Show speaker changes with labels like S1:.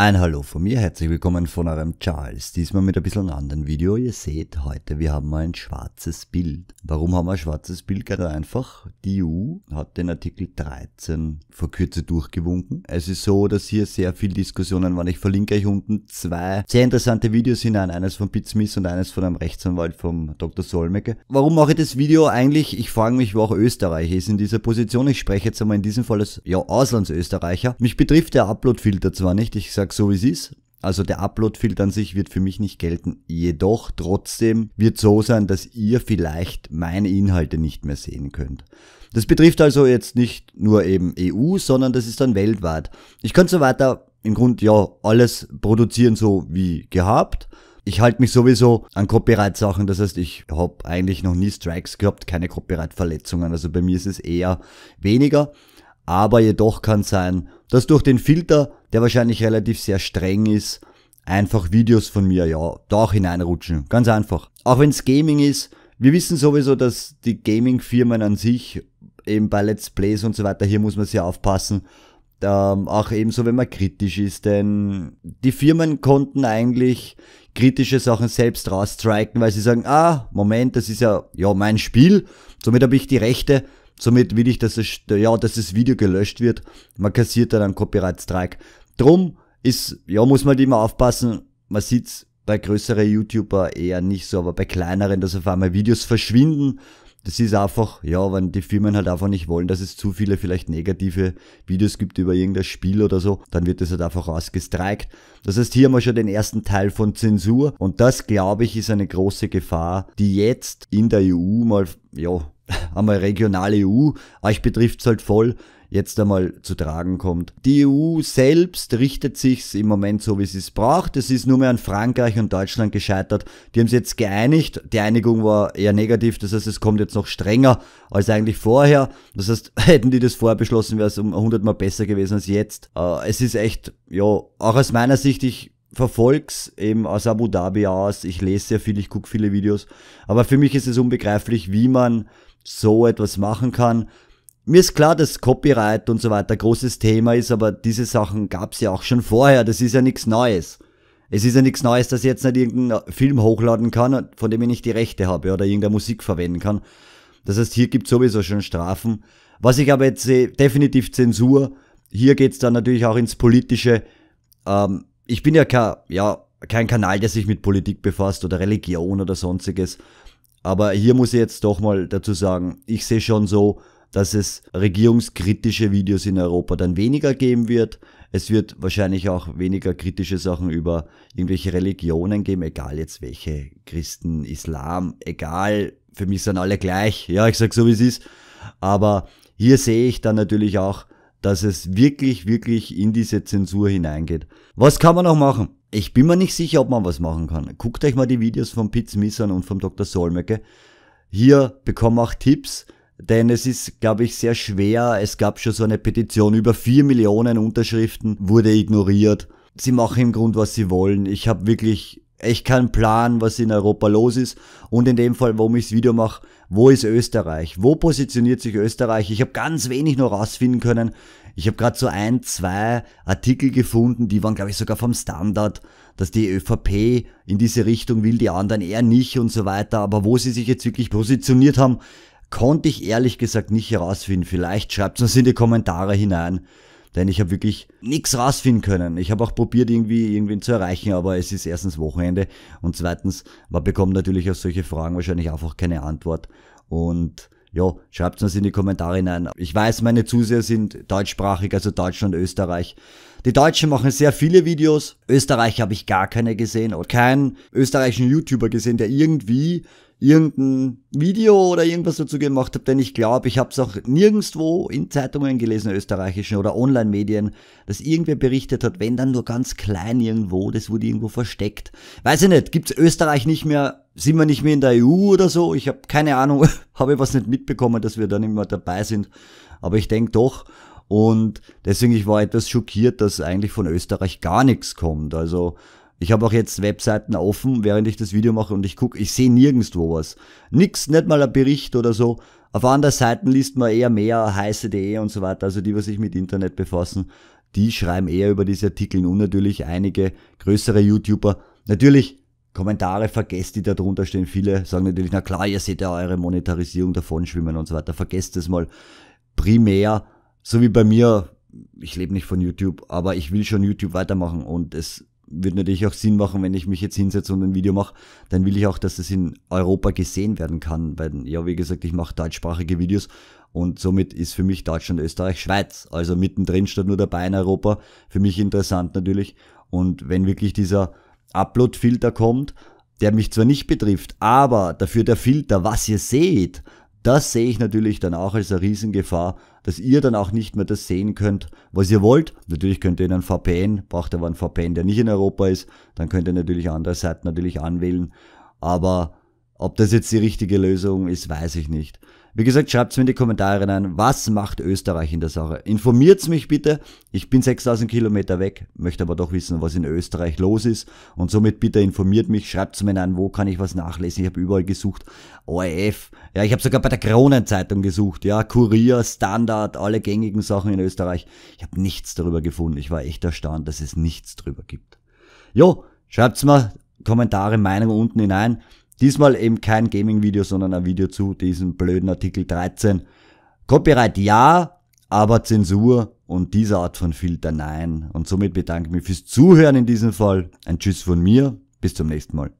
S1: Ein Hallo von mir, herzlich willkommen von eurem Charles. Diesmal mit ein bisschen einem anderen Video. Ihr seht heute, wir haben ein schwarzes Bild. Warum haben wir ein schwarzes Bild? Ganz einfach, die EU hat den Artikel 13 vor Kürze durchgewunken. Es ist so, dass hier sehr viel Diskussionen waren. Ich verlinke euch unten zwei sehr interessante Videos hinein. Eines von Pitsmiss und eines von einem Rechtsanwalt vom Dr. Solmecke. Warum mache ich das Video eigentlich? Ich frage mich, wo auch Österreich ist in dieser Position. Ich spreche jetzt einmal in diesem Fall als ja, Auslandsösterreicher. Mich betrifft der Uploadfilter zwar nicht. Ich sage sage so, wie es ist. Also der Upload-Filter an sich wird für mich nicht gelten. Jedoch trotzdem wird so sein, dass ihr vielleicht meine Inhalte nicht mehr sehen könnt. Das betrifft also jetzt nicht nur eben EU, sondern das ist dann weltweit. Ich könnte so weiter im Grunde ja alles produzieren so wie gehabt. Ich halte mich sowieso an Copyright-Sachen, das heißt, ich habe eigentlich noch nie Strikes gehabt, keine Copyright-Verletzungen, also bei mir ist es eher weniger aber jedoch kann sein, dass durch den Filter, der wahrscheinlich relativ sehr streng ist, einfach Videos von mir, ja, da auch hineinrutschen. Ganz einfach. Auch wenn es Gaming ist, wir wissen sowieso, dass die Gaming-Firmen an sich, eben bei Let's Plays und so weiter, hier muss man sehr aufpassen, ähm, auch ebenso, wenn man kritisch ist, denn die Firmen konnten eigentlich kritische Sachen selbst rausstriken, weil sie sagen, ah, Moment, das ist ja, ja mein Spiel, somit habe ich die Rechte, Somit will ich, dass es, ja, dass das Video gelöscht wird. Man kassiert dann einen Copyright Strike. Drum ist, ja, muss man halt immer aufpassen. Man sieht's bei größeren YouTuber eher nicht so, aber bei kleineren, dass auf einmal Videos verschwinden. Das ist einfach, ja, wenn die Firmen halt einfach nicht wollen, dass es zu viele vielleicht negative Videos gibt über irgendein Spiel oder so, dann wird das halt einfach rausgestreikt. Das heißt, hier haben wir schon den ersten Teil von Zensur und das, glaube ich, ist eine große Gefahr, die jetzt in der EU mal, ja, einmal regionale EU, euch ah, betrifft es halt voll, jetzt einmal zu tragen kommt. Die EU selbst richtet sich im Moment so, wie sie es braucht. Es ist nur mehr an Frankreich und Deutschland gescheitert. Die haben es jetzt geeinigt. Die Einigung war eher negativ. Das heißt, es kommt jetzt noch strenger als eigentlich vorher. Das heißt, hätten die das vorher beschlossen, wäre es um 100 Mal besser gewesen als jetzt. Äh, es ist echt, ja, auch aus meiner Sicht, ich verfolg's eben aus Abu Dhabi aus. Ich lese sehr viel, ich gucke viele Videos. Aber für mich ist es unbegreiflich, wie man so etwas machen kann. Mir ist klar, dass Copyright und so weiter großes Thema ist, aber diese Sachen gab es ja auch schon vorher. Das ist ja nichts Neues. Es ist ja nichts Neues, dass ich jetzt nicht irgendeinen Film hochladen kann, von dem ich nicht die Rechte habe oder irgendeine Musik verwenden kann. Das heißt, hier gibt es sowieso schon Strafen. Was ich aber jetzt sehe, definitiv Zensur. Hier geht es dann natürlich auch ins Politische. Ähm, ich bin ja kein, ja, kein Kanal, der sich mit Politik befasst oder Religion oder sonstiges. Aber hier muss ich jetzt doch mal dazu sagen, ich sehe schon so, dass es regierungskritische Videos in Europa dann weniger geben wird. Es wird wahrscheinlich auch weniger kritische Sachen über irgendwelche Religionen geben, egal jetzt welche, Christen, Islam, egal, für mich sind alle gleich. Ja, ich sag so, wie es ist. Aber hier sehe ich dann natürlich auch dass es wirklich, wirklich in diese Zensur hineingeht. Was kann man noch machen? Ich bin mir nicht sicher, ob man was machen kann. Guckt euch mal die Videos von Piz Missan und von Dr. Solmecke. Hier bekommen auch Tipps, denn es ist, glaube ich, sehr schwer. Es gab schon so eine Petition, über 4 Millionen Unterschriften wurde ignoriert. Sie machen im Grunde, was sie wollen. Ich habe wirklich ich kann planen, was in Europa los ist und in dem Fall, warum ich das Video mache, wo ist Österreich? Wo positioniert sich Österreich? Ich habe ganz wenig noch rausfinden können. Ich habe gerade so ein, zwei Artikel gefunden, die waren, glaube ich, sogar vom Standard, dass die ÖVP in diese Richtung will, die anderen eher nicht und so weiter. Aber wo sie sich jetzt wirklich positioniert haben, konnte ich ehrlich gesagt nicht herausfinden. Vielleicht schreibt es uns in die Kommentare hinein. Denn ich habe wirklich nichts rausfinden können. Ich habe auch probiert, irgendwie irgendwen zu erreichen, aber es ist erstens Wochenende und zweitens, man bekommt natürlich auf solche Fragen wahrscheinlich einfach keine Antwort. Und ja, schreibt uns in die Kommentare hinein. Ich weiß, meine Zuseher sind deutschsprachig, also Deutschland, Österreich. Die Deutschen machen sehr viele Videos. Österreich habe ich gar keine gesehen und keinen österreichischen YouTuber gesehen, der irgendwie irgendein Video oder irgendwas dazu gemacht habe, denn ich glaube, ich habe es auch nirgendwo in Zeitungen gelesen, österreichischen oder Online-Medien, dass irgendwer berichtet hat, wenn dann nur ganz klein irgendwo, das wurde irgendwo versteckt. Weiß ich nicht, gibt's Österreich nicht mehr, sind wir nicht mehr in der EU oder so? Ich habe keine Ahnung, habe ich was nicht mitbekommen, dass wir dann immer dabei sind, aber ich denk doch. Und deswegen, ich war etwas schockiert, dass eigentlich von Österreich gar nichts kommt. Also ich habe auch jetzt Webseiten offen, während ich das Video mache und ich gucke, ich sehe nirgendwo was. Nix, nicht mal ein Bericht oder so. Auf anderen Seiten liest man eher mehr heiße.de und so weiter, also die, was sich mit Internet befassen, die schreiben eher über diese Artikel und natürlich einige größere YouTuber. Natürlich, Kommentare vergesst, die da drunter stehen. Viele sagen natürlich, na klar, ihr seht ja eure Monetarisierung davon schwimmen und so weiter. Vergesst das mal. Primär, so wie bei mir, ich lebe nicht von YouTube, aber ich will schon YouTube weitermachen und es würde natürlich auch Sinn machen, wenn ich mich jetzt hinsetze und ein Video mache, dann will ich auch, dass es in Europa gesehen werden kann, weil, ja, wie gesagt, ich mache deutschsprachige Videos und somit ist für mich Deutschland, Österreich, Schweiz, also mittendrin statt nur dabei in Europa, für mich interessant natürlich. Und wenn wirklich dieser Upload-Filter kommt, der mich zwar nicht betrifft, aber dafür der Filter, was ihr seht, das sehe ich natürlich dann auch als eine Riesengefahr, dass ihr dann auch nicht mehr das sehen könnt, was ihr wollt. Natürlich könnt ihr in einen VPN, braucht aber einen VPN, der nicht in Europa ist, dann könnt ihr natürlich andere Seiten natürlich anwählen. Aber ob das jetzt die richtige Lösung ist, weiß ich nicht. Wie gesagt, schreibt mir in die Kommentare rein, was macht Österreich in der Sache? Informiert's mich bitte. Ich bin 6000 Kilometer weg, möchte aber doch wissen, was in Österreich los ist. Und somit bitte informiert mich, schreibt's mir an, wo kann ich was nachlesen. Ich habe überall gesucht. ORF, ja, ich habe sogar bei der Kronenzeitung gesucht. Ja, Kurier, Standard, alle gängigen Sachen in Österreich. Ich habe nichts darüber gefunden. Ich war echt erstaunt, dass es nichts darüber gibt. Jo, schreibt's mir Kommentare, Meinungen unten hinein. Diesmal eben kein Gaming-Video, sondern ein Video zu diesem blöden Artikel 13. Copyright ja, aber Zensur und diese Art von Filter nein. Und somit bedanke ich mich fürs Zuhören in diesem Fall. Ein Tschüss von mir, bis zum nächsten Mal.